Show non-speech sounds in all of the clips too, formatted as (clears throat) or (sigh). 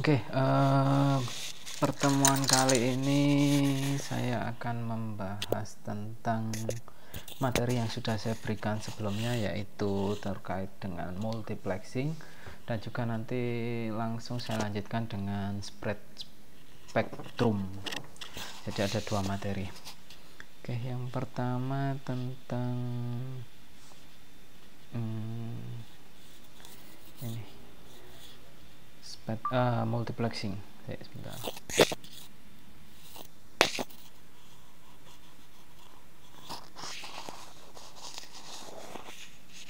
Oke, okay, uh, eh, pertemuan kali ini saya akan membahas tentang materi yang sudah saya berikan sebelumnya yaitu terkait dengan multiplexing dan juga nanti langsung saya lanjutkan dengan spread spectrum Jadi ada dua materi. Oke, okay, yang pertama tentang hmm, ini Multiplex, kan, uh, multiplexing. Saya sebentar.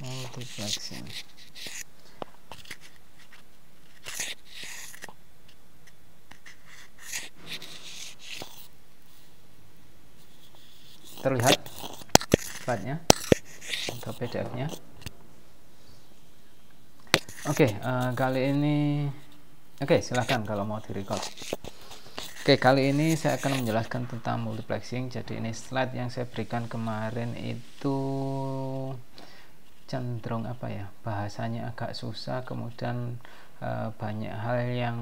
Multiplexing. terlihat filenya atau PDF-nya. Oke, okay, uh, eh, kali ini Oke, okay, silahkan kalau mau direcall. Oke, okay, kali ini saya akan menjelaskan tentang multiplexing. Jadi ini slide yang saya berikan kemarin itu cenderung apa ya? Bahasanya agak susah, kemudian uh, banyak hal yang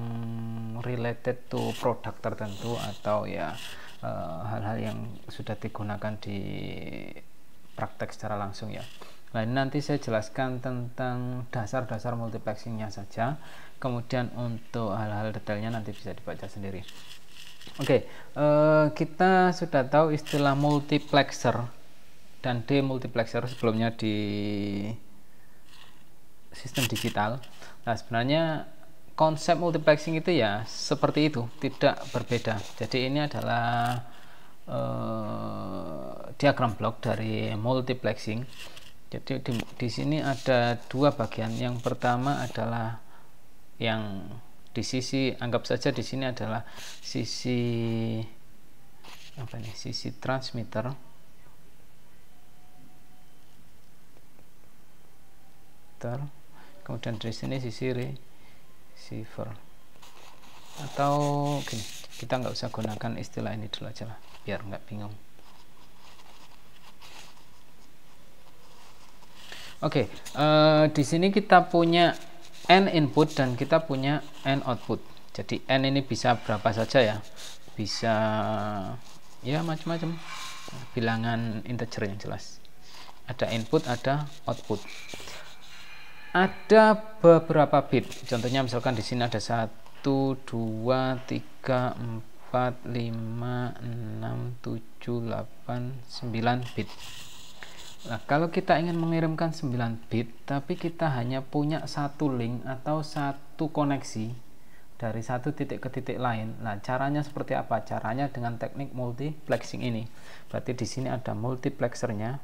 related to produk tertentu atau ya eh, hal-hal uh, yang sudah digunakan di praktek secara langsung ya. Nah, ini nanti saya jelaskan tentang dasar-dasar multiplexingnya saja kemudian untuk hal-hal detailnya nanti bisa dibaca sendiri oke okay, uh, eh, kita sudah tahu istilah multiplexer dan demultiplexer sebelumnya di sistem digital nah sebenarnya konsep multiplexing itu ya seperti itu tidak berbeda jadi ini adalah uh, diagram blok dari multiplexing jadi di, di sini ada dua bagian yang pertama adalah yang di sisi anggap saja di sini adalah sisi apa nih sisi transmitter ter kemudian di sini sisi receiver atau gini kita nggak usah gunakan istilah ini dulu aja lah biar nggak bingung oke okay, uh, eh, di sini kita punya n input dan kita punya n output jadi n ini bisa berapa saja ya bisa ya macam-macam bilangan integer yang jelas ada input ada output ada beberapa bit contohnya misalkan di sini ada 1 2 3 4 5 6 7 8 9 bit Nah, kalau kita ingin mengirimkan 9 bit, tapi kita hanya punya satu link atau satu koneksi dari satu titik ke titik lain. Nah, caranya seperti apa? Caranya dengan teknik multiplexing ini. Berarti di sini ada multiplexernya.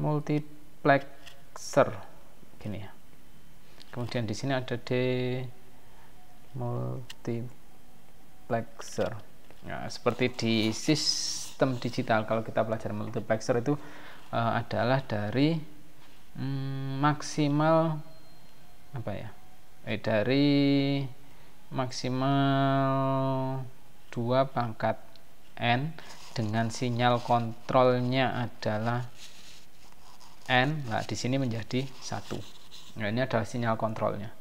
Multiplexer gini ya. Kemudian di sini ada D multiplexer. Nah, seperti di sis sistem digital kalau kita belajar multiplexer itu uh, adalah dari mm, maksimal apa ya eh dari maksimal 2 pangkat n dengan sinyal kontrolnya adalah n nah di sini menjadi satu nah, ini adalah sinyal kontrolnya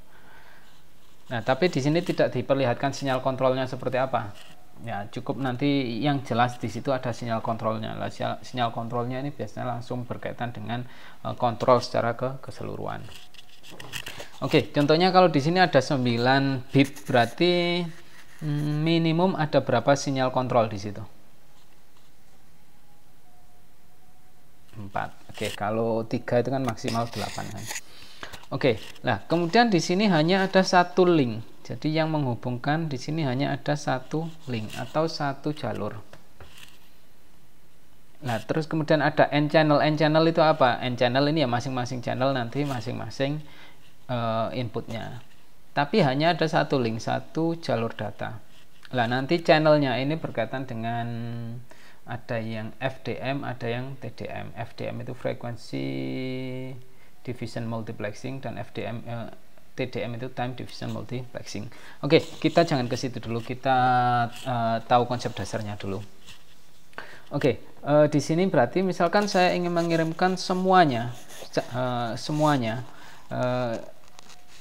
nah tapi di sini tidak diperlihatkan sinyal kontrolnya seperti apa ya cukup nanti yang jelas di situ ada sinyal kontrolnya lah sinyal kontrolnya ini biasanya langsung berkaitan dengan eh, kontrol secara ke keseluruhan oke contohnya kalau di sini ada 9 bit berarti mm, minimum ada berapa sinyal kontrol di situ 4 oke kalau tiga itu kan maksimal 8 kan oke okay, nah kemudian di sini hanya ada satu link jadi yang menghubungkan di sini hanya ada satu link atau satu jalur. Nah, terus kemudian ada n channel. N channel itu apa? N channel ini ya masing-masing channel nanti masing-masing uh, inputnya. Tapi hanya ada satu link, satu jalur data. Nah, nanti channelnya ini berkaitan dengan ada yang FDM, ada yang TDM. FDM itu frequency division multiplexing dan FDM eh, TDM itu time division multiplexing. Oke, okay, kita jangan ke situ dulu, kita uh, tahu konsep dasarnya dulu. Oke, okay, uh, eh, di sini berarti misalkan saya ingin mengirimkan semuanya, uh, semuanya uh,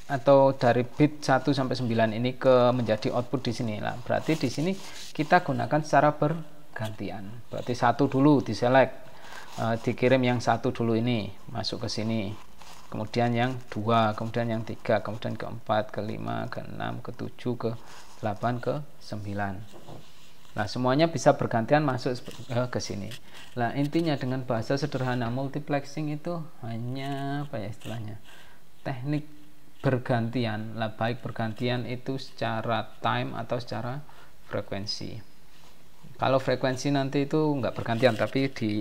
atau dari bit 1 sampai 9 ini ke menjadi output di sini lah. Berarti di sini kita gunakan secara bergantian. Berarti satu dulu diselek, uh, dikirim yang satu dulu ini masuk ke sini kemudian yang dua kemudian yang tiga kemudian keempat kelima keenam ketujuh ke delapan ke sembilan Nah, semuanya bisa bergantian masuk eh, ke sini. Nah, intinya dengan bahasa sederhana multiplexing itu hanya apa ya istilahnya? Teknik bergantian. Lah baik bergantian itu secara time atau secara frekuensi. Kalau frekuensi nanti itu enggak bergantian tapi di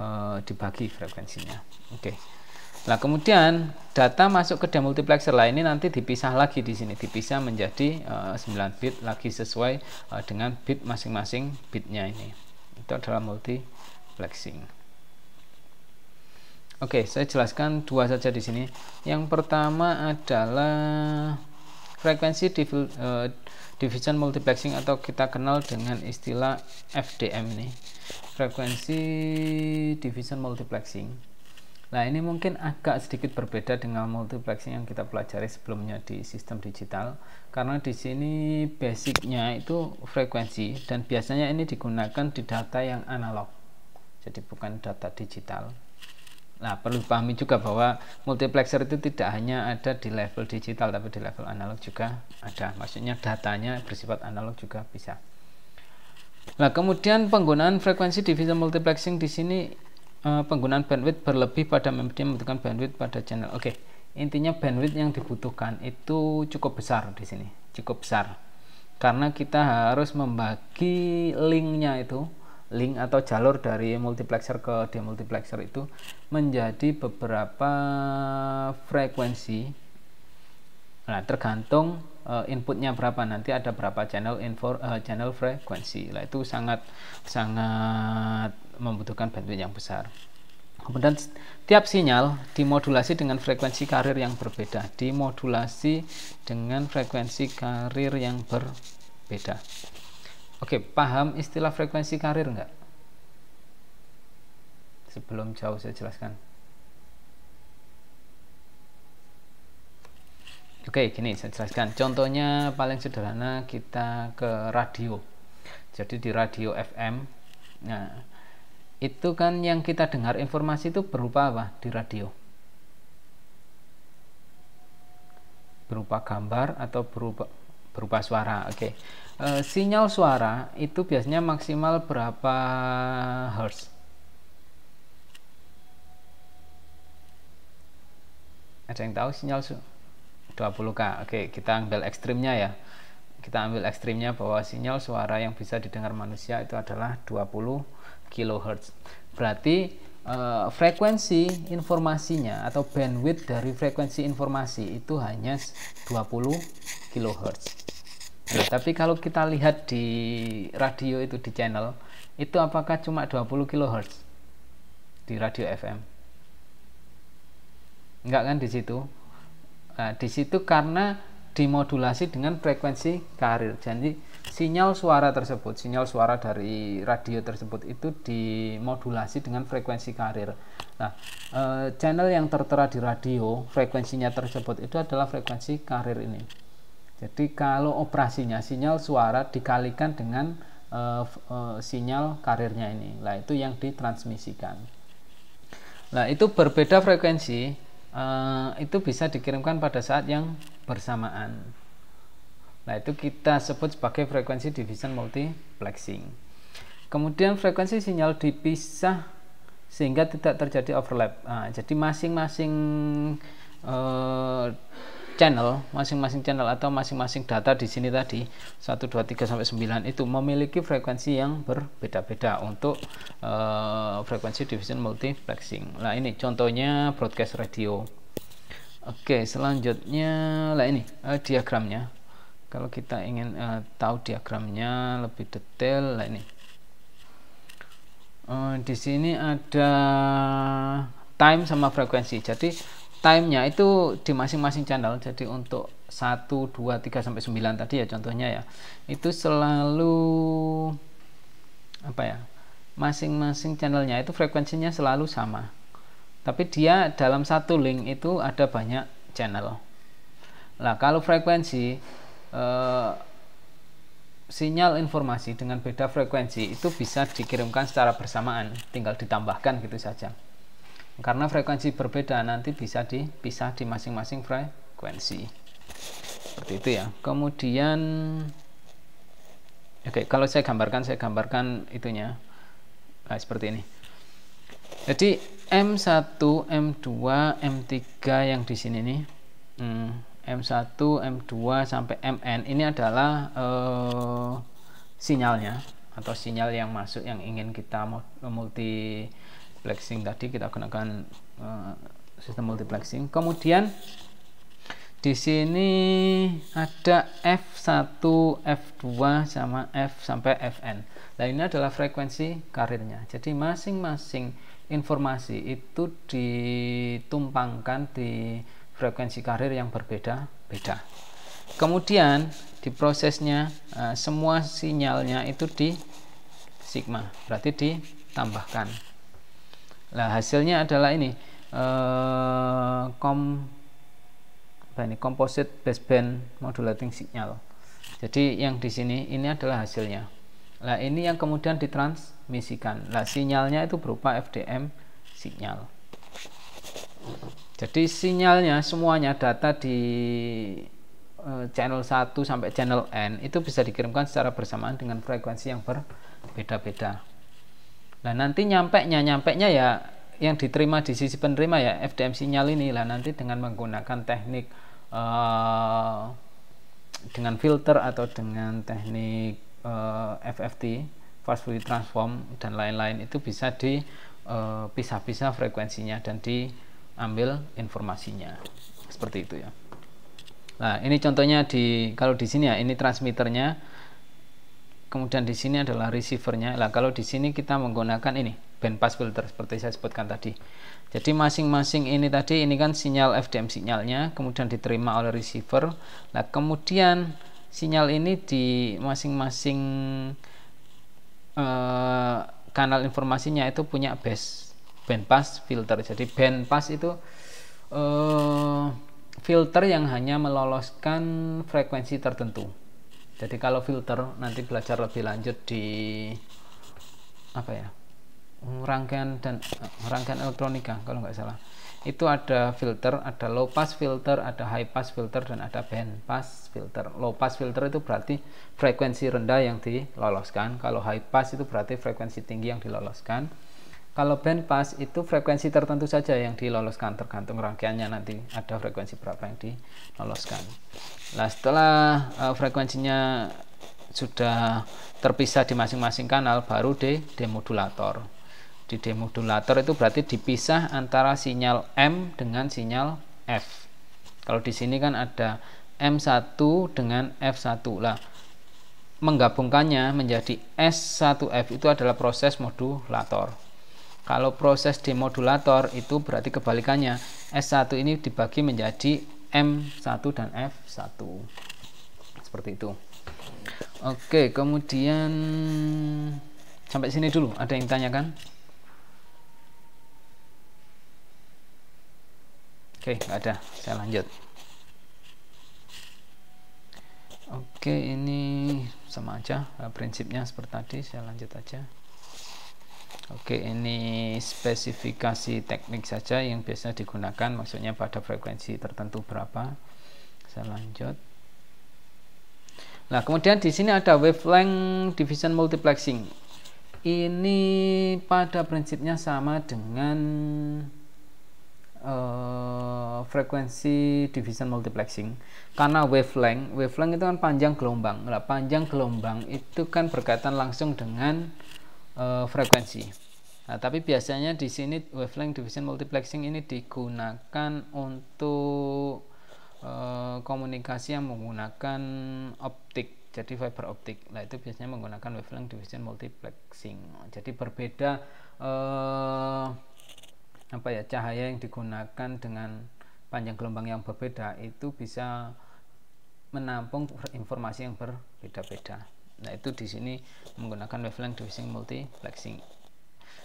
uh, dibagi frekuensinya. Oke. Okay. Nah, kemudian data masuk ke demultiplexer lah ini nanti dipisah lagi di sini, dipisah menjadi uh, eh, 9 bit lagi sesuai uh, dengan bit masing-masing bitnya ini. Itu adalah multiplexing. Oke, okay, saya jelaskan dua saja di sini. Yang pertama adalah frekuensi div, uh, eh, division multiplexing atau kita kenal dengan istilah FDM ini. Frekuensi division multiplexing. Nah, ini mungkin agak sedikit berbeda dengan multiplexing yang kita pelajari sebelumnya di sistem digital karena di sini basicnya itu frekuensi dan biasanya ini digunakan di data yang analog. Jadi bukan data digital. Nah, perlu pahami juga bahwa multiplexer itu tidak hanya ada di level digital tapi di level analog juga ada. Maksudnya datanya bersifat analog juga bisa. Nah, kemudian penggunaan frekuensi division multiplexing di sini Eh, penggunaan bandwidth berlebih pada media membutuhkan bandwidth pada channel oke okay. intinya bandwidth yang dibutuhkan itu cukup besar di sini cukup besar karena kita harus membagi linknya itu link atau jalur dari multiplexer ke demultiplexer itu menjadi beberapa frekuensi nah tergantung uh, inputnya berapa nanti ada berapa channel info uh, channel frekuensi Nah itu sangat sangat membutuhkan bandwidth yang besar. Kemudian tiap sinyal dimodulasi dengan frekuensi karir yang berbeda, dimodulasi dengan frekuensi karir yang berbeda. Oke, paham istilah frekuensi karir enggak? Sebelum jauh saya jelaskan. Oke, gini saya jelaskan. Contohnya paling sederhana kita ke radio. Jadi di radio FM. Nah, itu kan yang kita dengar informasi itu berupa apa di radio berupa gambar atau berupa berupa suara oke okay. E, sinyal suara itu biasanya maksimal berapa hertz ada yang tahu sinyal su 20k oke kita ambil ekstrimnya ya kita ambil ekstrimnya bahwa sinyal suara yang bisa didengar manusia itu adalah 20 kilohertz. Berarti uh, frekuensi informasinya atau bandwidth dari frekuensi informasi itu hanya 20 kilohertz. Nah, tapi kalau kita lihat di radio itu di channel itu apakah cuma 20 kilohertz di radio FM? Enggak kan di situ? Nah, di situ karena dimodulasi dengan frekuensi karir. Jadi sinyal suara tersebut, sinyal suara dari radio tersebut itu dimodulasi dengan frekuensi karir. Nah, e, channel yang tertera di radio, frekuensinya tersebut itu adalah frekuensi karir ini. Jadi kalau operasinya sinyal suara dikalikan dengan e, e, sinyal karirnya ini. Nah, itu yang ditransmisikan. Nah, itu berbeda frekuensi Eh, itu bisa dikirimkan pada saat yang bersamaan nah itu kita sebut sebagai frekuensi division multiplexing kemudian frekuensi sinyal dipisah sehingga tidak terjadi overlap nah, jadi masing-masing eh, channel, masing-masing channel atau masing-masing data di sini tadi 1 2 3 sampai 9 itu memiliki frekuensi yang berbeda-beda untuk uh, frekuensi division multiplexing. Nah, ini contohnya broadcast radio. Oke, selanjutnya lah ini uh, diagramnya. Kalau kita ingin uh, tahu diagramnya lebih detail lah ini. Uh, di sini ada time sama frekuensi. Jadi timenya itu di masing-masing channel jadi untuk 1, 2, 3 sampai 9 tadi ya contohnya ya itu selalu apa ya masing-masing channelnya itu frekuensinya selalu sama tapi dia dalam satu link itu ada banyak channel lah kalau frekuensi eh, sinyal informasi dengan beda frekuensi itu bisa dikirimkan secara bersamaan, tinggal ditambahkan gitu saja karena frekuensi berbeda nanti bisa dipisah di masing-masing frekuensi seperti itu ya kemudian oke okay, kalau saya gambarkan saya gambarkan itunya nah, seperti ini jadi M1, M2, M3 yang di sini nih M1, hmm, M2 sampai MN ini adalah eh, sinyalnya atau sinyal yang masuk yang ingin kita multi multiplexing tadi kita gunakan uh, sistem multiplexing kemudian di sini ada F1, F2 sama F sampai Fn. Nah, ini adalah frekuensi karirnya. Jadi masing-masing informasi itu ditumpangkan di frekuensi karir yang berbeda-beda. Kemudian di prosesnya eh, semua sinyalnya itu di sigma, berarti ditambahkan. Nah, hasilnya adalah ini eh, kom apa ini composite baseband modulating signal. Jadi yang di sini ini adalah hasilnya. Nah, ini yang kemudian ditransmisikan. Nah, sinyalnya itu berupa FDM signal Jadi sinyalnya semuanya data di eh, channel 1 sampai channel N itu bisa dikirimkan secara bersamaan dengan frekuensi yang berbeda-beda. Nah nanti nyampe nya nyampe nya ya yang diterima di sisi penerima ya FDM sinyal ini lah nanti dengan menggunakan teknik uh, dengan filter atau dengan teknik uh, eh, FFT fast Fourier transform dan lain-lain itu bisa di eh, pisah-pisah frekuensinya dan diambil informasinya seperti itu ya. Nah ini contohnya di kalau di sini ya ini transmitternya kemudian di sini adalah receivernya lah kalau di sini kita menggunakan ini bandpass filter seperti saya sebutkan tadi jadi masing-masing ini tadi ini kan sinyal FDM sinyalnya kemudian diterima oleh receiver nah kemudian sinyal ini di masing-masing uh, kanal informasinya itu punya base bandpass filter jadi bandpass itu uh, filter yang hanya meloloskan frekuensi tertentu jadi kalau filter nanti belajar lebih lanjut di apa ya rangkaian dan uh, rangkaian elektronika kalau nggak salah itu ada filter ada low pass filter ada high pass filter dan ada band pass filter low pass filter itu berarti frekuensi rendah yang diloloskan kalau high pass itu berarti frekuensi tinggi yang diloloskan kalau band pass itu frekuensi tertentu saja yang diloloskan tergantung rangkaiannya nanti ada frekuensi berapa yang diloloskan. Nah setelah uh, frekuensinya sudah terpisah di masing-masing kanal baru di demodulator. Di demodulator itu berarti dipisah antara sinyal M dengan sinyal F. Kalau di sini kan ada M1 dengan F1 lah menggabungkannya menjadi S1F itu adalah proses modulator. Kalau proses demodulator itu berarti kebalikannya. S1 ini dibagi menjadi M1 dan F1. Seperti itu. Oke, kemudian sampai sini dulu. Ada yang tanyakan? Oke, nggak ada. Saya lanjut. Oke, ini sama aja eh, prinsipnya seperti tadi. Saya lanjut aja. Oke, ini spesifikasi teknik saja yang biasa digunakan, maksudnya pada frekuensi tertentu berapa. Saya lanjut. Nah, kemudian di sini ada wavelength division multiplexing. Ini pada prinsipnya sama dengan uh, frekuensi division multiplexing karena wavelength wavelength itu kan panjang gelombang nah, panjang gelombang itu kan berkaitan langsung dengan uh, frekuensi. Nah, tapi biasanya di sini wavelength division multiplexing ini digunakan untuk e, komunikasi yang menggunakan optik. Jadi fiber optik. Nah, itu biasanya menggunakan wavelength division multiplexing. Jadi berbeda e, apa ya cahaya yang digunakan dengan panjang gelombang yang berbeda itu bisa menampung informasi yang berbeda-beda. Nah, itu di sini menggunakan wavelength division multiplexing.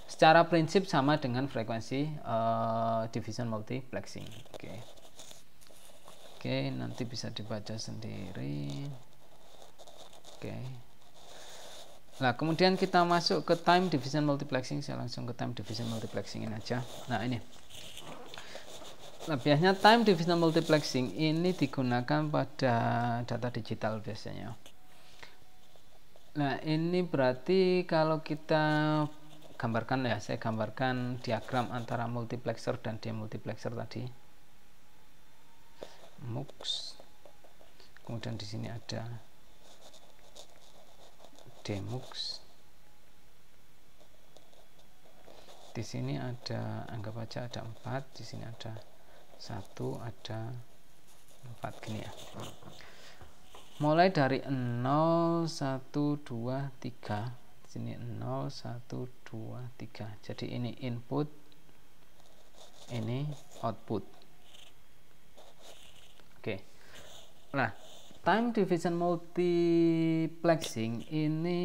Secara prinsip sama dengan frekuensi uh, division multiplexing. Oke. Okay. Oke, okay, nanti bisa dibaca sendiri. Oke. Okay. Nah, kemudian kita masuk ke time division multiplexing. Saya langsung ke time division multiplexing ini aja. Nah, ini. Nah, biasanya time division multiplexing ini digunakan pada data digital biasanya Nah, ini berarti kalau kita gambarkan ya, saya gambarkan diagram antara multiplexer dan demultiplexer tadi. MUX. Kemudian di sini ada demux. Di sini ada anggap aja ada empat di sini ada satu ada empat gini ya mulai dari 0 1 2 3 sini 0 1 2 3 jadi ini input ini output oke nah time division multiplexing ini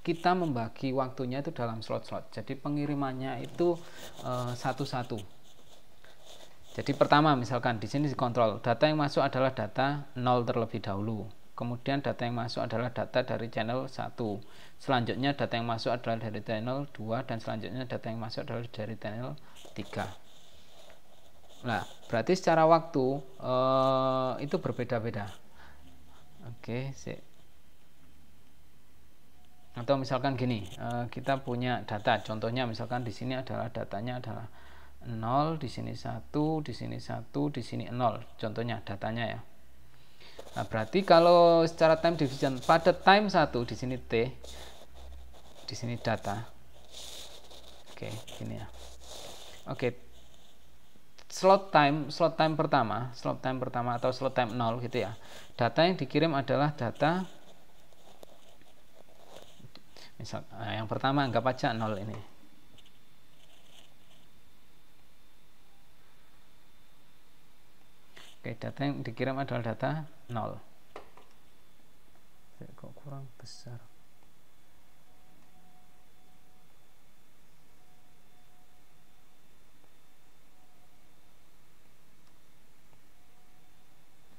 kita membagi waktunya itu dalam slot-slot jadi pengirimannya itu eh, satu-satu uh, jadi pertama misalkan di sini dikontrol data yang masuk adalah data nol terlebih dahulu. Kemudian data yang masuk adalah data dari channel 1. Selanjutnya data yang masuk adalah dari channel 2 dan selanjutnya data yang masuk adalah dari channel 3. Nah, berarti secara waktu eh, itu berbeda-beda. Oke, sih. Atau misalkan gini, eh, kita punya data, contohnya misalkan di sini adalah datanya adalah 0, di sini 1, di sini 1, di sini 0. Contohnya datanya ya. Nah, berarti kalau secara time division pada time 1 di sini T, di sini data. Oke, ini ya. Oke. Slot time, slot time pertama, slot time pertama atau slot time 0 gitu ya. Data yang dikirim adalah data misal nah, yang pertama anggap aja 0 ini Oke, data yang dikirim adalah data 0. Kok kurang besar?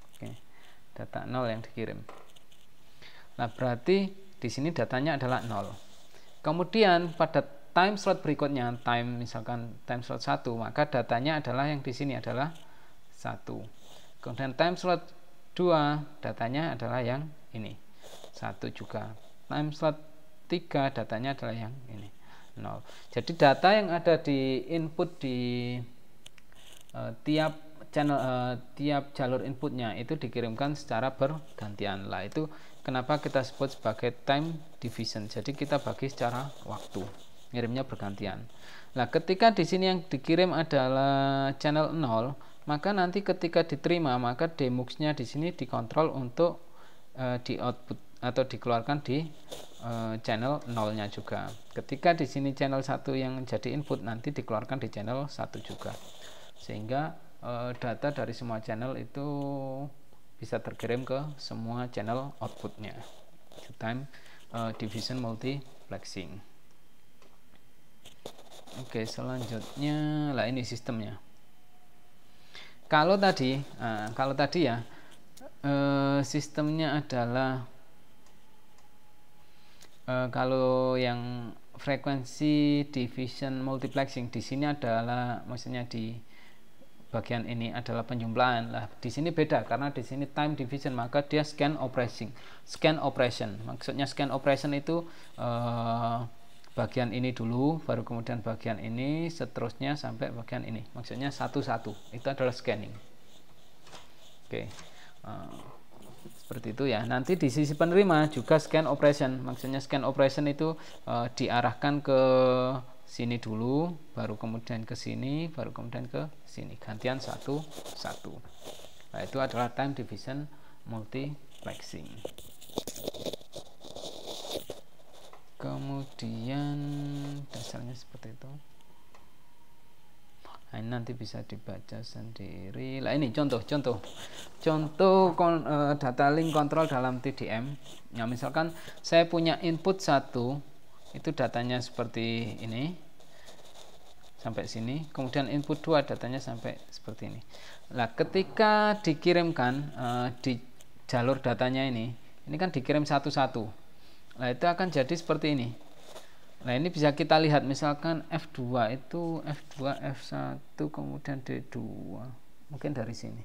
Oke, data 0 yang dikirim. Nah, berarti di sini datanya adalah 0. Kemudian pada time slot berikutnya, time misalkan time slot 1, maka datanya adalah yang di sini adalah 1 kemudian time slot 2 datanya adalah yang ini satu juga time slot 3 datanya adalah yang ini 0 jadi data yang ada di input di uh, tiap channel uh, tiap jalur inputnya itu dikirimkan secara bergantian lah itu kenapa kita sebut sebagai time division jadi kita bagi secara waktu ngirimnya bergantian nah ketika di sini yang dikirim adalah channel 0 maka nanti ketika diterima maka demuxnya di sini dikontrol untuk e, di output atau dikeluarkan di e, channel nolnya juga ketika di sini channel satu yang jadi input nanti dikeluarkan di channel satu juga sehingga e, data dari semua channel itu bisa terkirim ke semua channel outputnya time uh, division multiplexing oke selanjutnya lah ini sistemnya kalau tadi nah, kalau tadi ya eh, sistemnya adalah eh, kalau yang frekuensi division multiplexing di sini adalah maksudnya di bagian ini adalah penjumlahan lah di sini beda karena di sini time division maka dia scan operation scan operation maksudnya scan operation itu eh, bagian ini dulu baru kemudian bagian ini seterusnya sampai bagian ini maksudnya satu-satu itu adalah scanning oke eh, seperti itu ya nanti di sisi penerima juga scan operation maksudnya scan operation itu uh, diarahkan ke sini dulu baru kemudian ke sini baru kemudian ke sini gantian satu satu nah, itu adalah time division multiplexing kemudian dasarnya seperti itu nah, ini nanti bisa dibaca sendiri lah ini contoh contoh contoh kon, e, data link control dalam TDM nah misalkan saya punya input satu itu datanya seperti ini sampai sini kemudian input dua datanya sampai seperti ini lah ketika dikirimkan e, di jalur datanya ini ini kan dikirim satu-satu Nah, itu akan jadi seperti ini. Nah, ini bisa kita lihat misalkan F2 itu F2, F1 kemudian D2. Mungkin dari sini.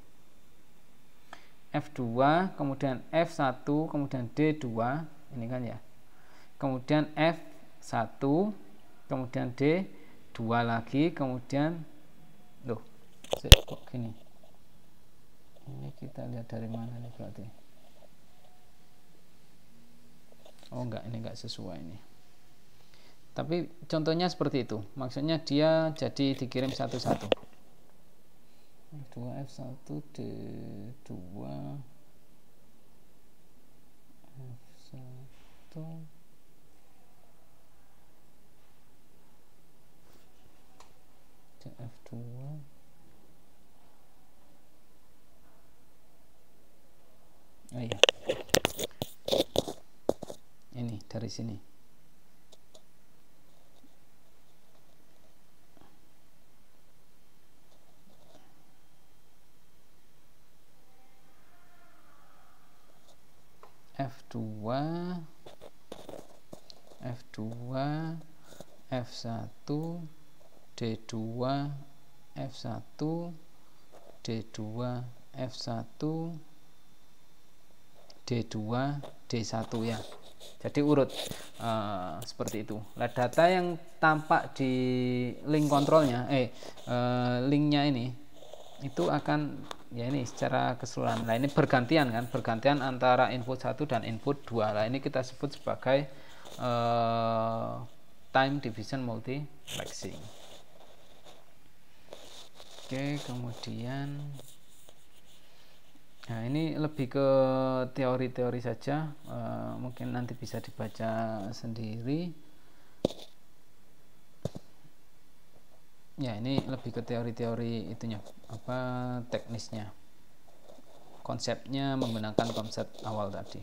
F2 kemudian F1 kemudian D2, ini kan ya. Kemudian F1 kemudian D2 lagi, kemudian loh, kok gini. Ini kita lihat dari mana nih berarti. oh enggak ini enggak sesuai ini tapi contohnya seperti itu maksudnya dia jadi dikirim satu-satu 2F1 D2 F1 F2 Oh iya ini dari sini F2 F2 F1 D2 F1 D2 F1 D2 D1 ya jadi urut uh, seperti itu lah data yang tampak di link kontrolnya eh uh, linknya ini itu akan ya ini secara keseluruhan nah ini bergantian kan bergantian antara input 1 dan input 2 lah ini kita sebut sebagai uh, time division multiplexing oke kemudian Nah, ini lebih ke teori-teori saja, Uh, mungkin nanti bisa dibaca sendiri. Ya, ini lebih ke teori-teori itunya, apa teknisnya. Konsepnya menggunakan konsep awal tadi.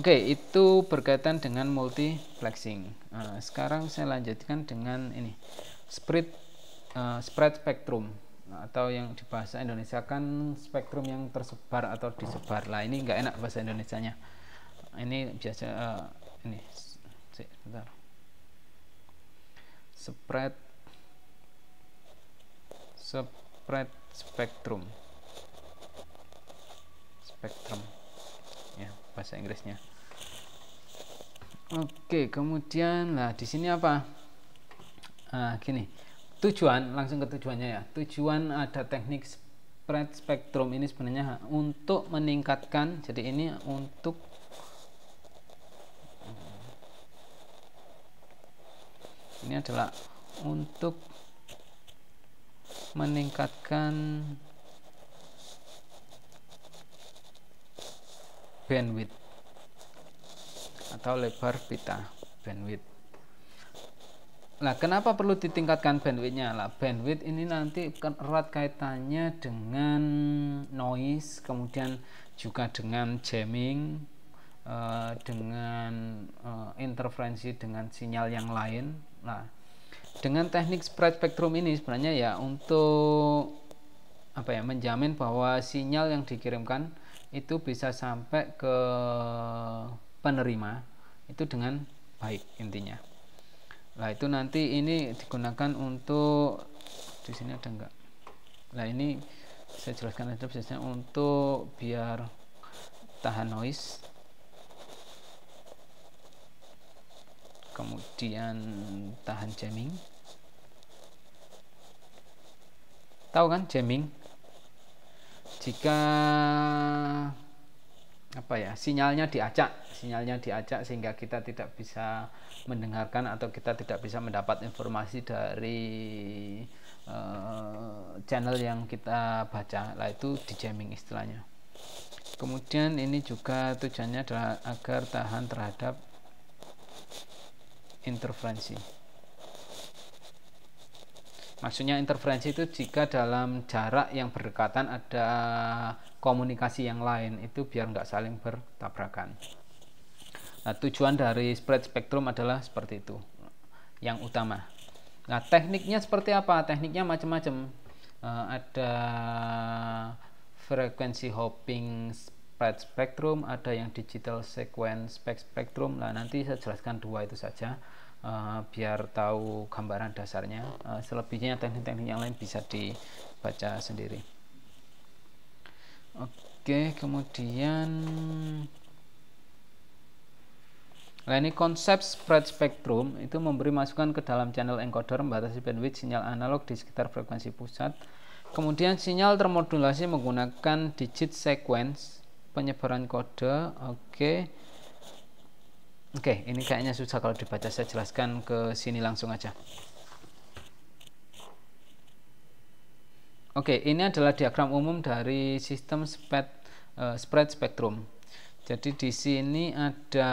Oke, itu berkaitan dengan multiplexing. Uh, sekarang saya lanjutkan dengan ini, spread uh, spread spectrum. Nah, atau yang di bahasa Indonesia kan spektrum yang tersebar atau disebar lah ini nggak enak bahasa Indonesianya ini biasa uh, ini sebentar spread spread spektrum spektrum ya bahasa Inggrisnya oke kemudian lah di sini apa ah gini tujuan langsung ke tujuannya ya tujuan ada teknik spread spektrum ini sebenarnya untuk meningkatkan jadi ini untuk ini adalah untuk meningkatkan bandwidth atau lebar pita bandwidth Nah, kenapa perlu ditingkatkan bandwidthnya? Lah, bandwidth ini nanti erat kaitannya dengan noise, kemudian juga dengan jamming, uh, dengan uh, interferensi dengan sinyal yang lain. Nah, dengan teknik spread spectrum ini sebenarnya ya untuk apa ya menjamin bahwa sinyal yang dikirimkan itu bisa sampai ke penerima itu dengan baik intinya. Nah, itu nanti ini digunakan untuk di sini ada enggak? Nah, ini saya jelaskan aja biasanya untuk biar tahan noise. Kemudian tahan jamming. Tahu kan jamming? Jika apa ya sinyalnya diacak sinyalnya diacak sehingga kita tidak bisa mendengarkan atau kita tidak bisa mendapat informasi dari uh, channel yang kita baca lah itu jamming istilahnya kemudian ini juga tujuannya adalah agar tahan terhadap interferensi maksudnya interferensi itu jika dalam jarak yang berdekatan ada komunikasi yang lain itu biar nggak saling bertabrakan Nah, tujuan dari spread spektrum adalah seperti itu yang utama. Nah, tekniknya seperti apa? Tekniknya macam-macam. Uh, ada frequency hopping spread spectrum, ada yang digital sequence spectrum. Nah, nanti saya jelaskan dua itu saja uh, biar tahu gambaran dasarnya. Uh, selebihnya teknik-teknik yang lain bisa dibaca sendiri. Oke, kemudian Nah, ini konsep spread spectrum itu memberi masukan ke dalam channel encoder membatasi bandwidth sinyal analog di sekitar frekuensi pusat. Kemudian sinyal termodulasi menggunakan digit sequence penyebaran kode. Oke. Okay. Oke, okay, ini kayaknya susah kalau dibaca. Saya jelaskan ke sini langsung aja. Oke, okay, ini adalah diagram umum dari sistem spread uh, spread spectrum. Jadi di sini ada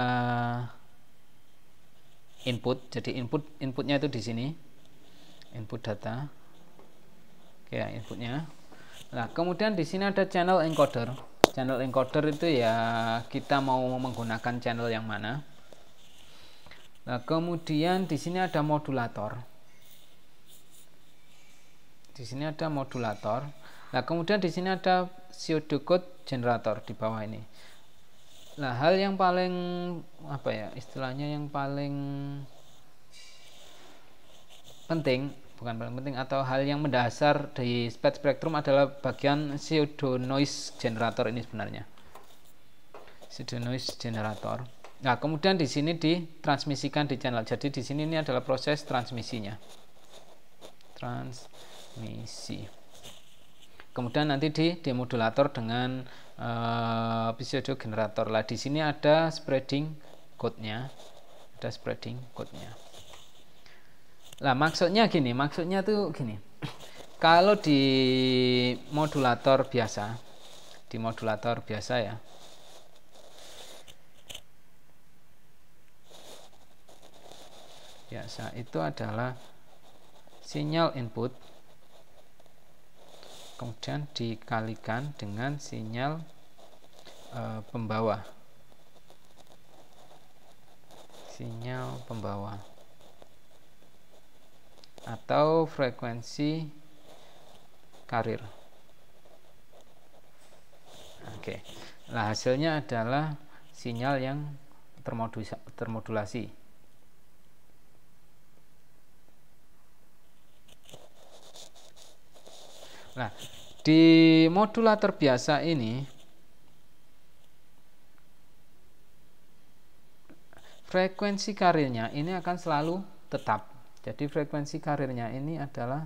input jadi input inputnya itu di sini input data oke ya inputnya nah kemudian di sini ada channel encoder channel encoder itu ya kita mau menggunakan channel yang mana nah kemudian di sini ada modulator di sini ada modulator nah kemudian di sini ada pseudocode generator di bawah ini nah hal yang paling apa ya istilahnya yang paling penting bukan paling penting atau hal yang mendasar di speed spectrum adalah bagian pseudo noise generator ini sebenarnya pseudo noise generator nah kemudian di sini ditransmisikan di channel jadi di sini ini adalah proses transmisinya transmisi kemudian nanti di demodulator dengan uh, eh, pseudo generator lah di sini ada spreading code-nya ada spreading code-nya lah maksudnya gini maksudnya tuh gini (clears throat) kalau di modulator biasa di modulator biasa ya biasa itu adalah sinyal input kemudian dikalikan dengan sinyal e, pembawa sinyal pembawa atau frekuensi karir oke nah hasilnya adalah sinyal yang termodulasi Nah, di modulator biasa ini frekuensi karirnya ini akan selalu tetap. Jadi frekuensi karirnya ini adalah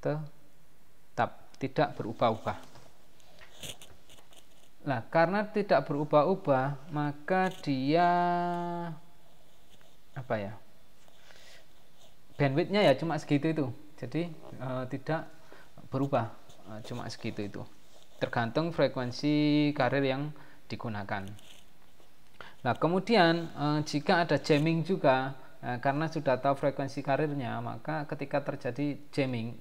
tetap, tidak berubah-ubah. Nah, karena tidak berubah-ubah, maka dia apa ya? Bandwidthnya ya cuma segitu itu. Jadi e, tidak berubah e, cuma segitu itu tergantung frekuensi karir yang digunakan nah kemudian e, jika ada jamming juga e, karena sudah tahu frekuensi karirnya maka ketika terjadi jamming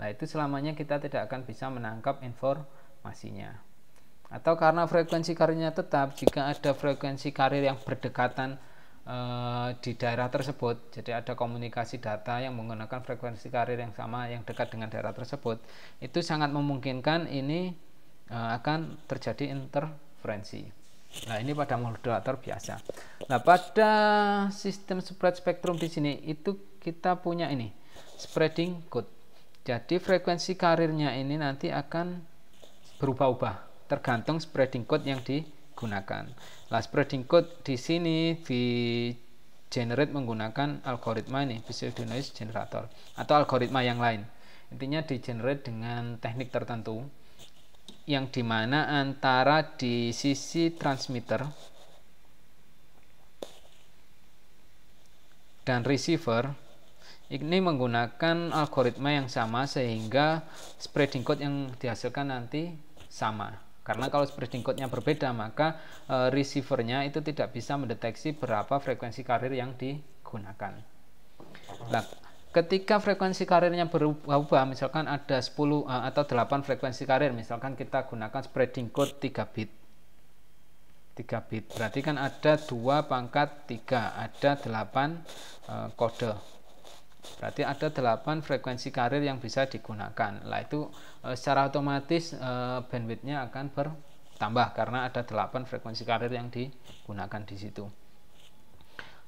nah itu selamanya kita tidak akan bisa menangkap informasinya atau karena frekuensi karirnya tetap jika ada frekuensi karir yang berdekatan Eh, di daerah tersebut. Jadi ada komunikasi data yang menggunakan frekuensi karir yang sama yang dekat dengan daerah tersebut. Itu sangat memungkinkan ini uh, akan terjadi interferensi. Nah, ini pada modulator biasa. Nah, pada sistem spread spektrum di sini itu kita punya ini spreading code. Jadi frekuensi karirnya ini nanti akan berubah-ubah tergantung spreading code yang di gunakan Last spreading code di sini di generate menggunakan algoritma ini pseudo noise generator atau algoritma yang lain intinya di generate dengan teknik tertentu yang dimana antara di sisi transmitter dan receiver ini menggunakan algoritma yang sama sehingga spreading code yang dihasilkan nanti sama karena kalau spreading code-nya berbeda maka e, receivernya itu tidak bisa mendeteksi berapa frekuensi karir yang digunakan nah, ketika frekuensi karirnya berubah misalkan ada 10 e, atau 8 frekuensi karir misalkan kita gunakan spreading code 3 bit 3 bit berarti kan ada 2 pangkat 3 ada 8 e, kode Berarti ada 8 frekuensi karir yang bisa digunakan. Lah itu eh, secara otomatis eh, bandwidthnya akan bertambah karena ada 8 frekuensi karir yang digunakan di situ.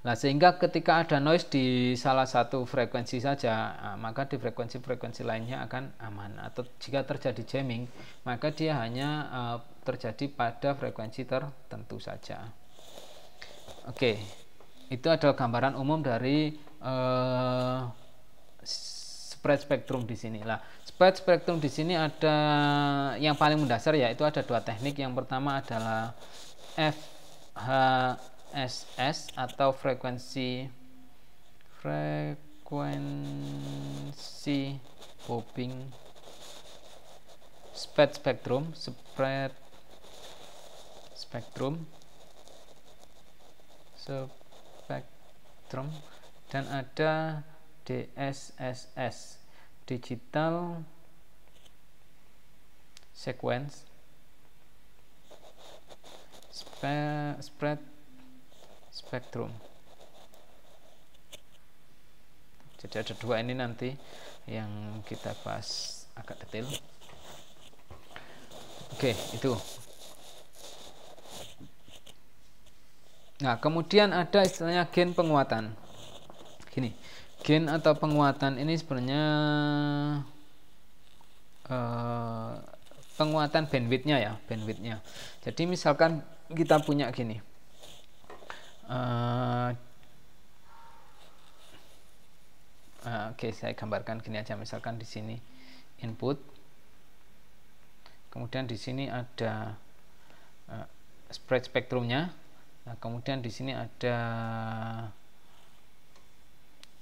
Nah, sehingga ketika ada noise di salah satu frekuensi saja, eh, maka di frekuensi-frekuensi lainnya akan aman. Atau jika terjadi jamming, maka dia hanya terjadi pada frekuensi tertentu saja. Oke, itu adalah gambaran umum dari uh, spread spektrum di sini lah spread spektrum di sini ada yang paling mendasar yaitu ada dua teknik yang pertama adalah FHSS atau frekuensi frekuensi bobbing spread spektrum spread spektrum spektrum dan ada DSSS digital sequence spe spread spectrum jadi ada dua ini nanti yang kita bahas agak detail oke itu nah kemudian ada istilahnya gen penguatan gini gain atau penguatan ini sebenarnya uh, penguatan bandwidthnya ya bandwidthnya jadi misalkan kita punya gini uh, Uh, Oke, okay, saya gambarkan gini aja. Misalkan di sini input, kemudian di sini ada uh, spread spektrumnya, nah, kemudian di sini ada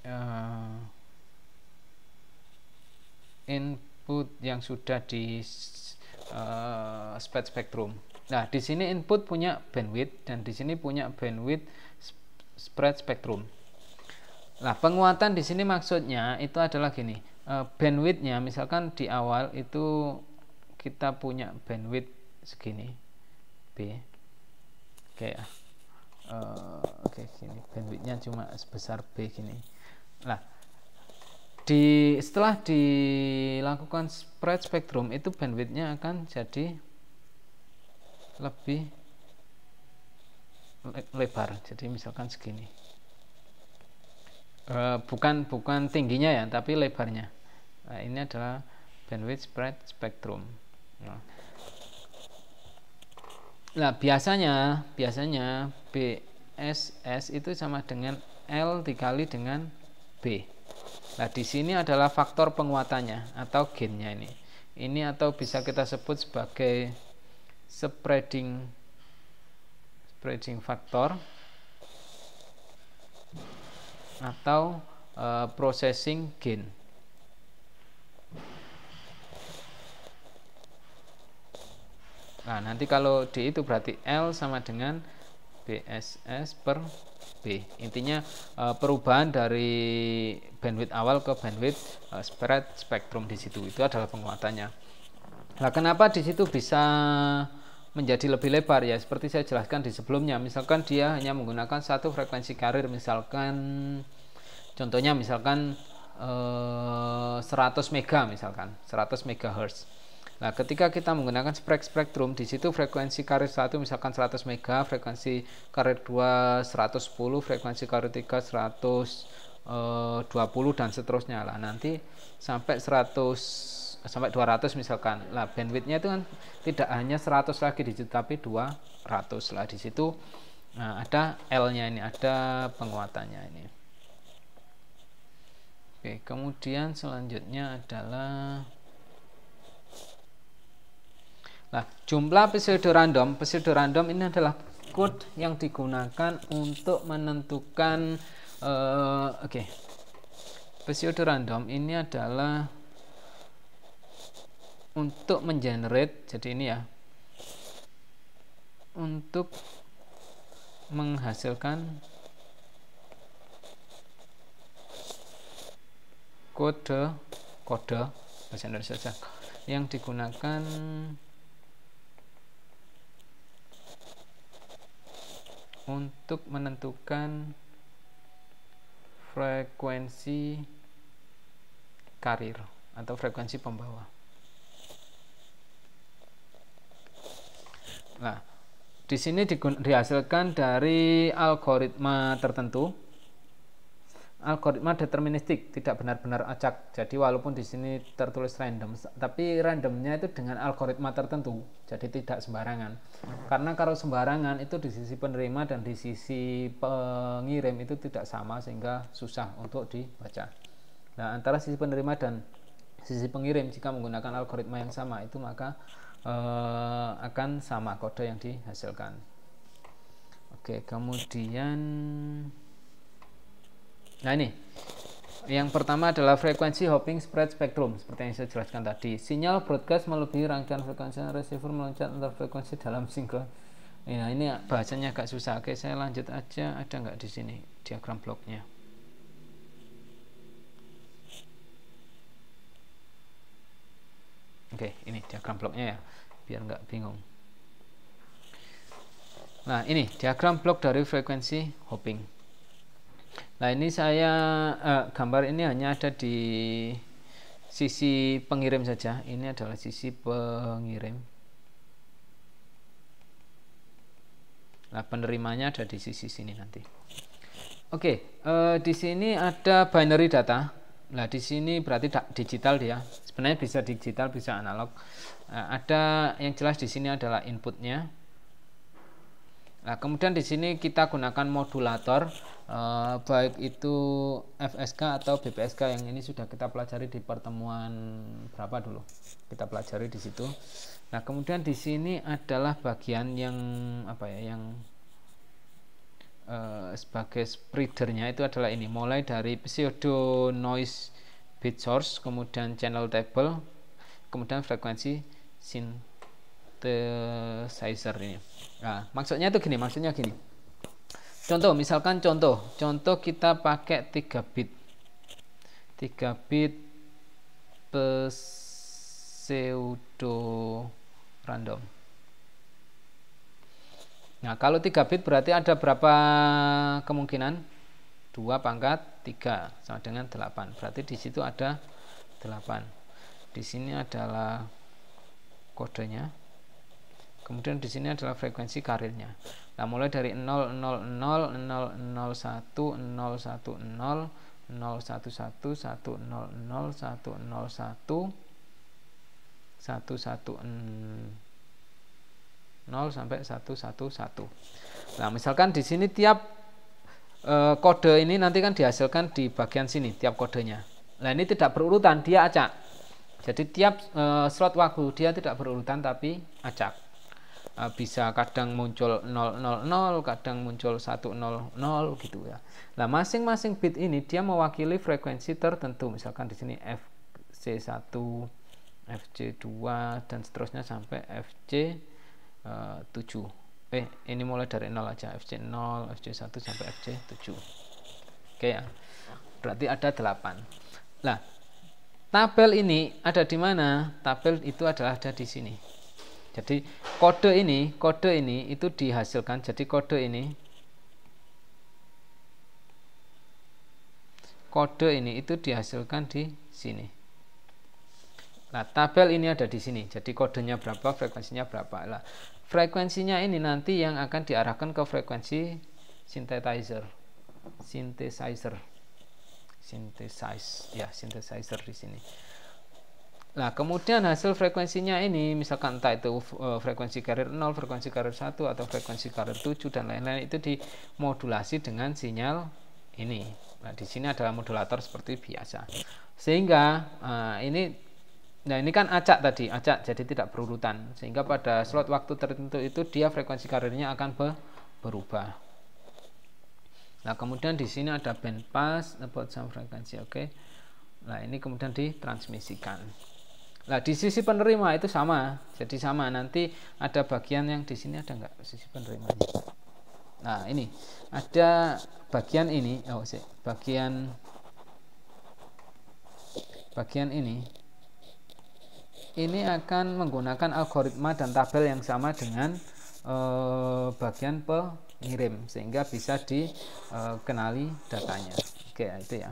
uh, input yang sudah di uh, spectrum. Nah, di sini input punya bandwidth dan di sini punya bandwidth spread spectrum. Nah, penguatan di sini maksudnya itu adalah gini, uh, bandwidthnya misalkan di awal itu kita punya bandwidth segini B oke okay, uh, oke okay, gini bandwidthnya cuma sebesar B gini Nah, di setelah dilakukan spread spektrum itu bandwidthnya akan jadi lebih lebar. Jadi misalkan segini. E, bukan bukan tingginya ya, tapi lebarnya. Nah, ini adalah bandwidth spread spectrum. Nah, nah biasanya biasanya BSS itu sama dengan L dikali dengan B. Nah, di sini adalah faktor penguatannya atau gennya ini. Ini atau bisa kita sebut sebagai spreading spreading faktor atau e, processing gain. Nah, nanti kalau D itu berarti L sama dengan BSS per B. Intinya eh, perubahan dari bandwidth awal ke bandwidth eh, spread spektrum di situ itu adalah penguatannya. Nah, kenapa di situ bisa menjadi lebih lebar ya seperti saya jelaskan di sebelumnya misalkan dia hanya menggunakan satu frekuensi karir misalkan contohnya misalkan uh, eh, 100 mega misalkan 100 megahertz Nah, ketika kita menggunakan spek spektrum, di situ frekuensi karir 1 misalkan 100 mega, frekuensi karir 2 110, frekuensi karir 3 120 eh, dan seterusnya lah. Nanti sampai 100 sampai 200 misalkan. Lah, bandwidthnya itu kan tidak hanya 100 lagi di situ tapi 200 lah di situ. Nah, ada L-nya ini, ada penguatannya ini. Oke, kemudian selanjutnya adalah Nah, jumlah pseudo random, pseudo random ini adalah code yang digunakan untuk menentukan uh, oke. Okay. Pseudo random ini adalah untuk mengenerate jadi ini ya. Untuk menghasilkan kode kode bahasa Indonesia yang digunakan untuk menentukan frekuensi karir atau frekuensi pembawa. Nah, di sini dihasilkan dari algoritma tertentu algoritma deterministik tidak benar-benar acak. Jadi walaupun di sini tertulis random, tapi randomnya itu dengan algoritma tertentu. Jadi tidak sembarangan. Karena kalau sembarangan itu di sisi penerima dan di sisi pengirim itu tidak sama sehingga susah untuk dibaca. Nah, antara sisi penerima dan sisi pengirim jika menggunakan algoritma yang sama itu maka eh, akan sama kode yang dihasilkan. Oke, kemudian Nah ini, yang pertama adalah frekuensi hopping spread spectrum seperti yang saya jelaskan tadi. Sinyal broadcast melebihi rangkaian frekuensi receiver meloncat antar frekuensi dalam sinkron. Ya, ini bahasanya agak susah. Oke, saya lanjut aja. Ada nggak di sini diagram bloknya? Oke, ini diagram bloknya ya, biar nggak bingung. Nah, ini diagram blok dari frekuensi hopping. Nah ini saya eh, gambar ini hanya ada di sisi pengirim saja. Ini adalah sisi pengirim. Nah penerimanya ada di sisi sini nanti. Oke, eh, di sini ada binary data. Nah di sini berarti digital dia. Sebenarnya bisa digital bisa analog. Eh, ada yang jelas di sini adalah inputnya Nah, kemudian di sini kita gunakan modulator eh, baik itu FSK atau BPSK yang ini sudah kita pelajari di pertemuan berapa dulu. Kita pelajari di situ. Nah, kemudian di sini adalah bagian yang apa ya yang eh, sebagai spreadernya itu adalah ini mulai dari pseudo noise bit source, kemudian channel table, kemudian frekuensi sin synthesizer ini. Nah, maksudnya itu gini, maksudnya gini. Contoh, misalkan contoh, contoh kita pakai 3 bit. 3 bit pseudo random. Nah, kalau 3 bit berarti ada berapa kemungkinan? 2 pangkat 3 sama dengan 8. Berarti di situ ada 8. Di sini adalah kodenya Kemudian di sini adalah frekuensi karirnya. Nah, mulai dari 000 0 1 011 100 1 1 0 sampai 111. Nah, misalkan di sini tiap e, kode ini nanti kan dihasilkan di bagian sini tiap kodenya. Nah, ini tidak berurutan, dia acak. Jadi tiap e, slot waktu dia tidak berurutan tapi acak. Eh, bisa kadang muncul 000 kadang muncul 100 gitu ya nah masing-masing bit ini dia mewakili frekuensi tertentu misalkan di sini FC1 FC2 dan seterusnya sampai FC eh, uh, 7 eh ini mulai dari 0 aja FC0 FC1 sampai FC7 oke ya berarti ada 8 nah tabel ini ada di mana tabel itu adalah ada di sini jadi kode ini, kode ini itu dihasilkan. Jadi kode ini kode ini itu dihasilkan di sini. Nah, tabel ini ada di sini. Jadi kodenya berapa, frekuensinya berapa. Nah, frekuensinya ini nanti yang akan diarahkan ke frekuensi synthesizer. Synthesizer. Synthesize, ya, synthesizer di sini. Nah, kemudian hasil frekuensinya ini, misalkan entah itu eh, frekuensi karir 0, frekuensi karir 1, atau frekuensi karir 7, dan lain-lain, itu dimodulasi dengan sinyal ini. Nah, di sini adalah modulator seperti biasa. Sehingga, uh, ini, nah ini kan acak tadi, acak, jadi tidak berurutan. Sehingga pada slot waktu tertentu itu, dia frekuensi karirnya akan be berubah. Nah, kemudian di sini ada bandpass, about some frekuensi, oke. Okay. Nah, ini kemudian ditransmisikan. Nah, di sisi penerima itu sama. Jadi sama. Nanti ada bagian yang di sini ada enggak sisi penerima Nah, ini ada bagian ini, oh, sih bagian bagian ini ini akan menggunakan algoritma dan tabel yang sama dengan eh, bagian pengirim sehingga bisa dikenali eh, datanya. Oke, itu ya.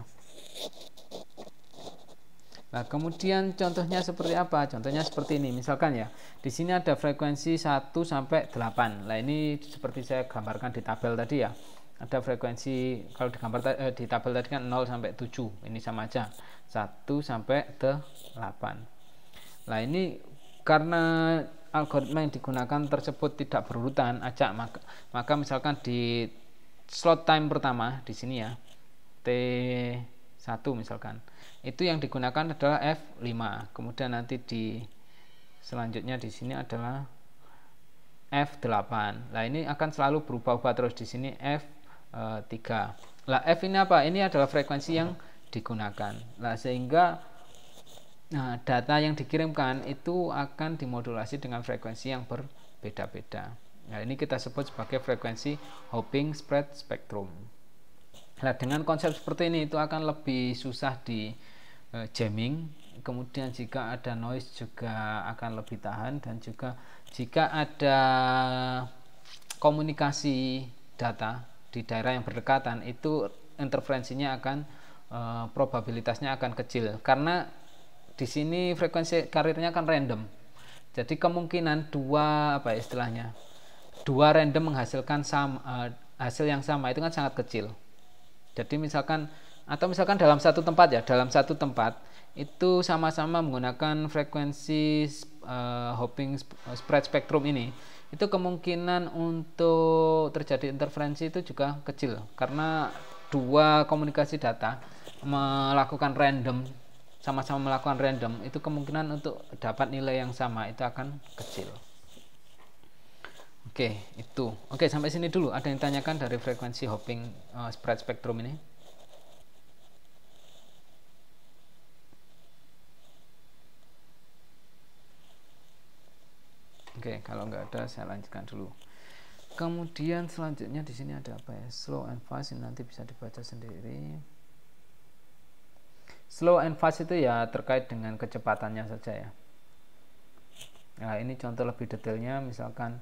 Nah, kemudian contohnya seperti apa? Contohnya seperti ini. Misalkan ya, di sini ada frekuensi 1 sampai 8. Nah, ini seperti saya gambarkan di tabel tadi ya. Ada frekuensi kalau digambar eh, di tabel tadi kan 0 sampai 7. Ini sama aja. 1 sampai 8. Nah, ini karena algoritma yang digunakan tersebut tidak berurutan acak maka, maka misalkan di slot time pertama di sini ya T satu misalkan itu yang digunakan adalah F5 kemudian nanti di selanjutnya di sini adalah F8 nah ini akan selalu berubah-ubah terus di sini F3 eh, lah F ini apa ini adalah frekuensi yang digunakan lah sehingga nah, data yang dikirimkan itu akan dimodulasi dengan frekuensi yang berbeda-beda nah ini kita sebut sebagai frekuensi hopping spread spectrum Nah, dengan konsep seperti ini itu akan lebih susah di e, jamming. Kemudian jika ada noise juga akan lebih tahan dan juga jika ada komunikasi data di daerah yang berdekatan itu interferensinya akan e, probabilitasnya akan kecil karena di sini frekuensi karirnya akan random. Jadi kemungkinan dua apa ya istilahnya? Dua random menghasilkan sama e, eh, hasil yang sama itu kan sangat kecil. Jadi misalkan atau misalkan dalam satu tempat ya, dalam satu tempat itu sama-sama menggunakan frekuensi uh, hopping eh, spread spectrum ini, itu kemungkinan untuk terjadi interferensi itu juga kecil karena dua komunikasi data melakukan random sama-sama melakukan random itu kemungkinan untuk dapat nilai yang sama itu akan kecil. Oke, itu. Oke, sampai sini dulu. Ada yang tanyakan dari frekuensi hopping uh, spread spektrum ini? Oke, kalau nggak ada saya lanjutkan dulu. Kemudian selanjutnya di sini ada apa ya? Slow and fast ini nanti bisa dibaca sendiri. Slow and fast itu ya terkait dengan kecepatannya saja ya. Nah, ini contoh lebih detailnya misalkan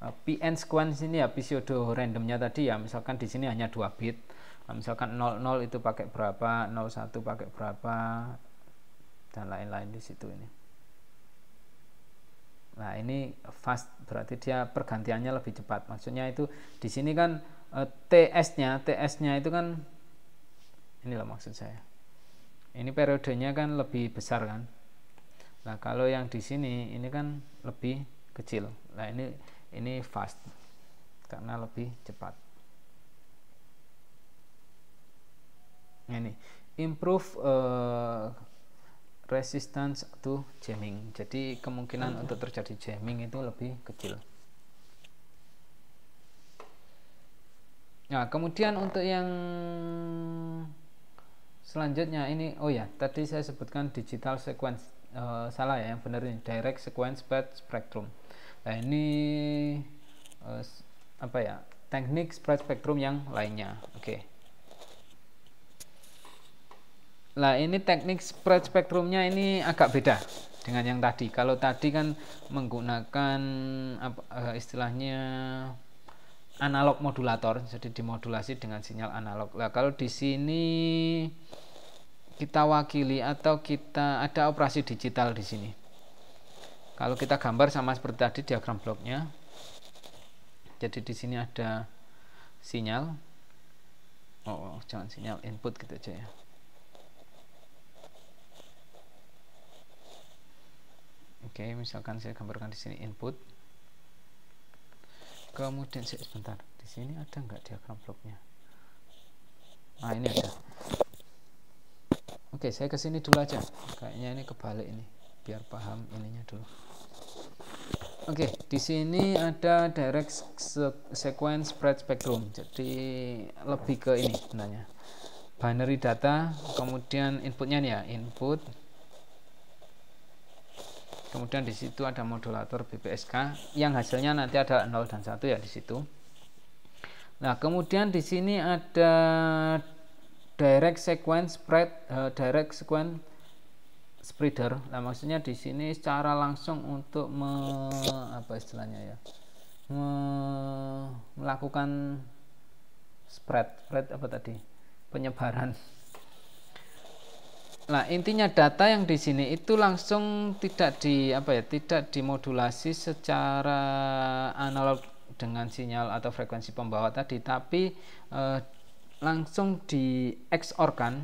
Eh, PN sequence ini ya pseudo randomnya tadi ya misalkan di sini hanya dua bit nah, misalkan 00 itu pakai berapa 01 pakai berapa dan lain-lain di situ ini nah ini fast berarti dia pergantiannya lebih cepat maksudnya itu di sini kan eh, TS nya TS nya itu kan inilah maksud saya ini periodenya kan lebih besar kan nah kalau yang di sini ini kan lebih kecil nah ini ini fast karena lebih cepat ini improve uh, resistance to jamming jadi kemungkinan untuk terjadi jamming itu lebih kecil nah kemudian untuk yang selanjutnya ini oh ya tadi saya sebutkan digital sequence uh, salah ya yang benar ini direct sequence path spectrum nah ini uh, apa ya teknik spread spektrum yang lainnya oke okay. Nah ini teknik spread spektrumnya ini agak beda dengan yang tadi. Kalau tadi kan menggunakan apa, eh, istilahnya analog modulator, jadi dimodulasi dengan sinyal analog. lah kalau di sini kita wakili atau kita ada operasi digital di sini. Kalau kita gambar sama seperti tadi diagram bloknya. Jadi di sini ada sinyal. Oh, oh, jangan sinyal input gitu aja ya. Oke, misalkan saya gambarkan di sini input. Kemudian saya sebentar, di sini ada nggak diagram bloknya? Nah, ini ada. Oke, saya kesini dulu aja. Kayaknya ini kebalik ini, biar paham ininya dulu. Oke, okay, di sini ada direct sequence spread spectrum. Jadi lebih ke ini sebenarnya. Binary data, kemudian inputnya nih ya, input. Kemudian di situ ada modulator BPSK yang hasilnya nanti ada 0 dan 1 ya di situ. Nah, kemudian di sini ada direct sequence spread uh, direct sequence spreader lah maksudnya di sini secara langsung untuk me, apa istilahnya ya me, melakukan spread spread apa tadi penyebaran Nah, intinya data yang di sini itu langsung tidak di apa ya, tidak dimodulasi secara analog dengan sinyal atau frekuensi pembawa tadi, tapi eh, langsung di XOR kan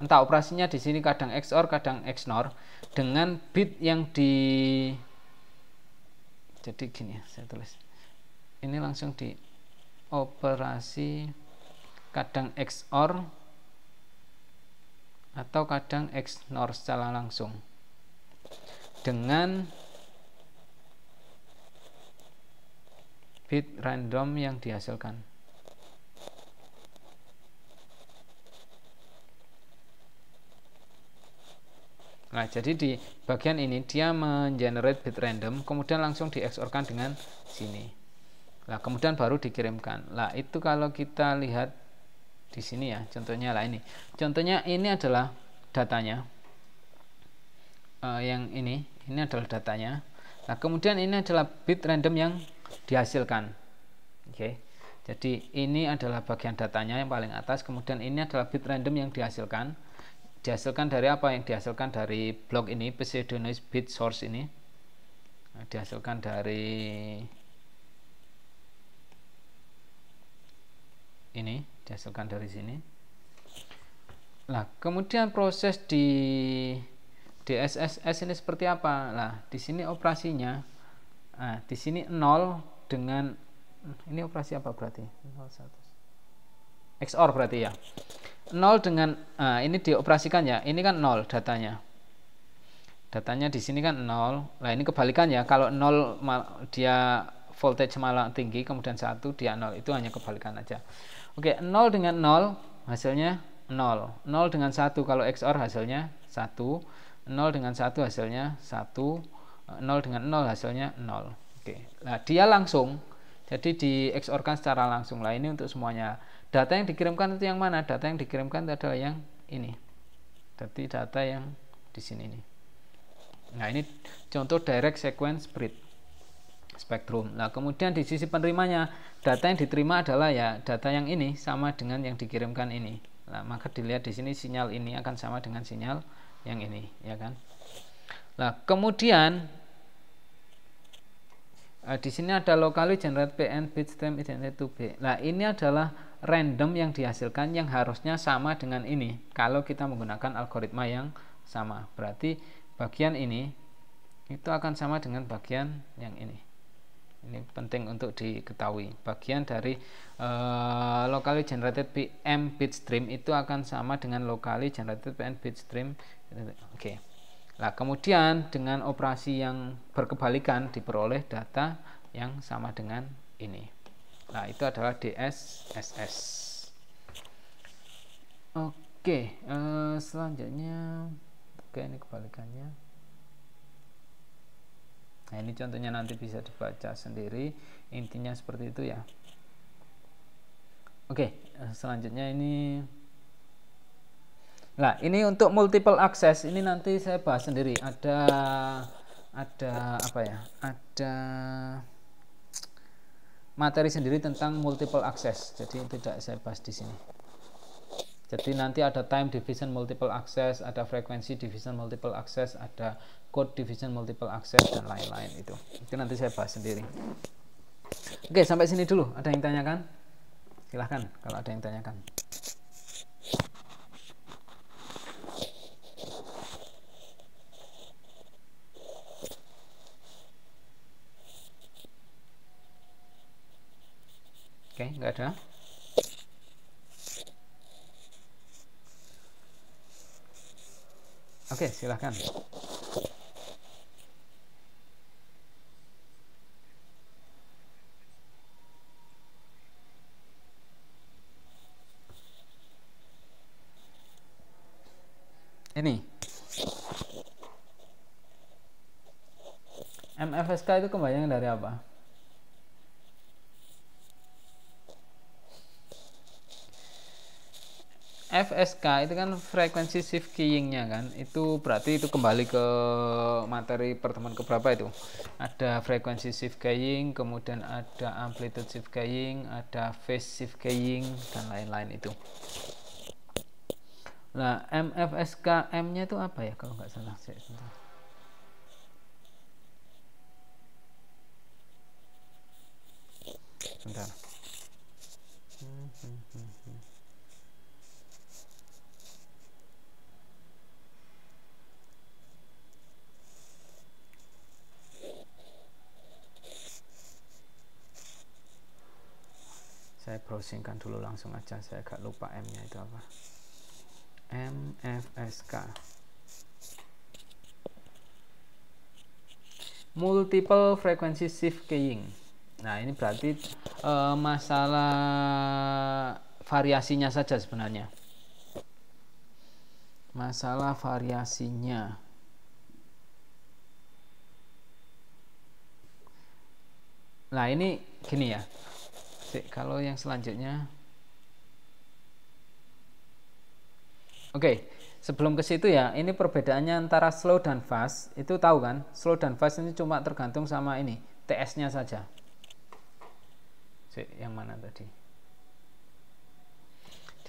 entah operasinya di sini kadang XOR kadang XNOR dengan bit yang di jadi gini ya saya tulis ini langsung di operasi kadang XOR atau kadang XNOR secara langsung dengan bit random yang dihasilkan Nah, jadi di bagian ini dia mengenerate bit random, kemudian langsung di dengan sini. Nah, kemudian baru dikirimkan. Nah, itu kalau kita lihat di sini ya, contohnya lah ini. Contohnya ini adalah datanya. Uh, yang ini, ini adalah datanya. Nah, kemudian ini adalah bit random yang dihasilkan. Oke. Okay. Jadi, ini adalah bagian datanya yang paling atas, kemudian ini adalah bit random yang dihasilkan dihasilkan dari apa yang dihasilkan dari blog ini pseudo noise bit source ini nah, dihasilkan dari ini dihasilkan dari sini nah kemudian proses di DSSS ini seperti apa lah di sini operasinya nah, di sini 0 dengan ini operasi apa berarti 01 XOR berarti ya 0 dengan nah ini dioperasikan ya ini kan 0 datanya datanya di sini kan 0 nah ini kebalikan ya kalau 0 dia voltage malah tinggi kemudian 1 dia 0 itu hanya kebalikan aja oke 0 dengan 0 hasilnya 0 0 dengan 1 kalau XOR hasilnya 1 0 dengan 1 hasilnya 1 0 dengan 0 hasilnya 0 oke nah dia langsung jadi di XOR kan secara langsung lah ini untuk semuanya data yang dikirimkan itu yang mana data yang dikirimkan itu adalah yang ini jadi data yang di sini ini nah ini contoh direct sequence breed spectrum. nah kemudian di sisi penerimanya data yang diterima adalah ya data yang ini sama dengan yang dikirimkan ini nah maka dilihat di sini sinyal ini akan sama dengan sinyal yang ini ya kan nah kemudian uh, di sini ada locally generate PN bitstream identity to B. Nah, ini adalah random yang dihasilkan yang harusnya sama dengan ini kalau kita menggunakan algoritma yang sama. Berarti bagian ini itu akan sama dengan bagian yang ini. Ini penting untuk diketahui. Bagian dari uh, eh, locally generated PM bitstream itu akan sama dengan locally generated bit bitstream. Oke. Okay. Nah, kemudian dengan operasi yang berkebalikan diperoleh data yang sama dengan ini. Nah, itu adalah DSSS. Oke, eh, selanjutnya oke ini kebalikannya. Nah, ini contohnya nanti bisa dibaca sendiri. Intinya seperti itu ya. Oke, eh, selanjutnya ini Nah, ini untuk multiple access ini nanti saya bahas sendiri. Ada ada apa ya? Ada materi sendiri tentang multiple access. Jadi tidak saya bahas di sini. Jadi nanti ada time division multiple access, ada frekuensi division multiple access, ada code division multiple access dan lain-lain itu. Itu nanti saya bahas sendiri. Oke, sampai sini dulu. Ada yang tanyakan? Silahkan kalau ada yang tanyakan. oke nggak ada oke silahkan ini MFSK itu kebayang dari apa? FSK itu kan frekuensi shift keyingnya kan itu berarti itu kembali ke materi pertemuan keberapa itu ada frekuensi shift keying kemudian ada amplitude shift keying ada phase shift keying dan lain-lain itu nah MFSK M nya itu apa ya kalau nggak salah bentar browsingkan dulu langsung aja saya agak lupa M nya itu apa MFSK multiple frequency shift keying nah ini berarti uh, masalah variasinya saja sebenarnya masalah variasinya nah ini gini ya Sik, kalau yang selanjutnya Oke, okay, sebelum ke situ ya, ini perbedaannya antara slow dan fast. Itu tahu kan? Slow dan fast ini cuma tergantung sama ini, TS-nya saja. Sik, yang mana tadi?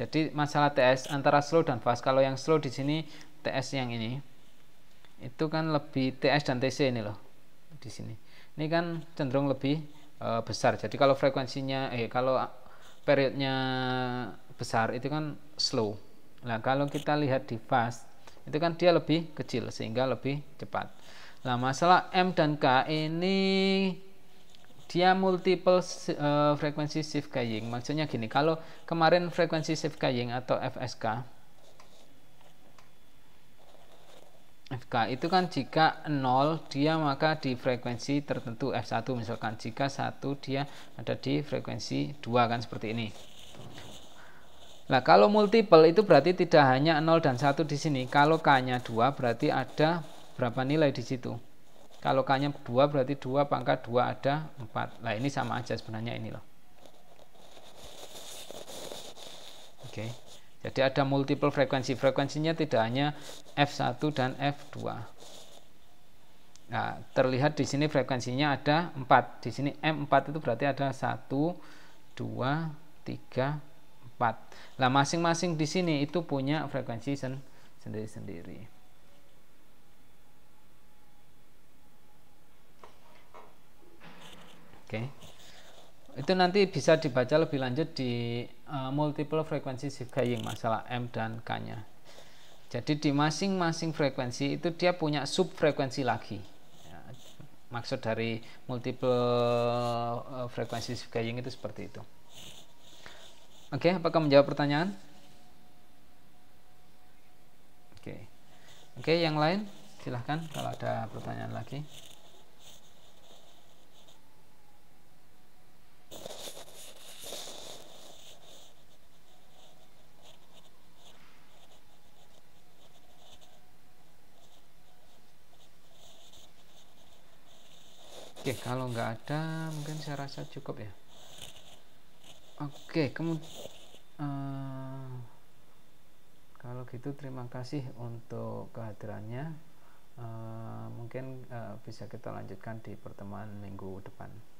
Jadi masalah TS antara slow dan fast. Kalau yang slow di sini TS yang ini. Itu kan lebih TS dan TC ini loh di sini. Ini kan cenderung lebih uh, besar. Jadi kalau frekuensinya eh kalau periodnya besar itu kan slow. Nah, kalau kita lihat di fast itu kan dia lebih kecil sehingga lebih cepat. Nah, masalah M dan K ini dia multiple uh, eh, frekuensi shift keying. Maksudnya gini, kalau kemarin frekuensi shift keying atau FSK FK itu kan jika 0 dia maka di frekuensi tertentu F1 misalkan jika 1 dia ada di frekuensi 2 kan seperti ini Nah kalau multiple itu berarti tidak hanya 0 dan 1 di sini kalau K nya 2 berarti ada berapa nilai di situ kalau K nya 2 berarti 2 pangkat 2 ada 4 nah ini sama aja sebenarnya ini loh oke okay. Jadi ada multiple frekuensi. Frekuensinya tidak hanya F1 dan F2. Nah, terlihat di sini frekuensinya ada 4. Di sini M4 itu berarti ada 1 2 3 4. Nah, masing-masing di sini itu punya frekuensi sen sendiri-sendiri. Oke. Okay itu nanti bisa dibaca lebih lanjut di uh, multiple frekuensi Zigaying masalah M dan K nya jadi di masing-masing frekuensi itu dia punya sub frekuensi lagi ya, maksud dari multiple uh, frekuensi Zigaying itu seperti itu oke okay, apakah menjawab pertanyaan oke okay. oke okay, yang lain silahkan kalau ada pertanyaan lagi Oke, kalau nggak ada mungkin saya rasa cukup ya. Oke, kemudian uh, kalau gitu terima kasih untuk kehadirannya. Uh, mungkin uh, bisa kita lanjutkan di pertemuan minggu depan.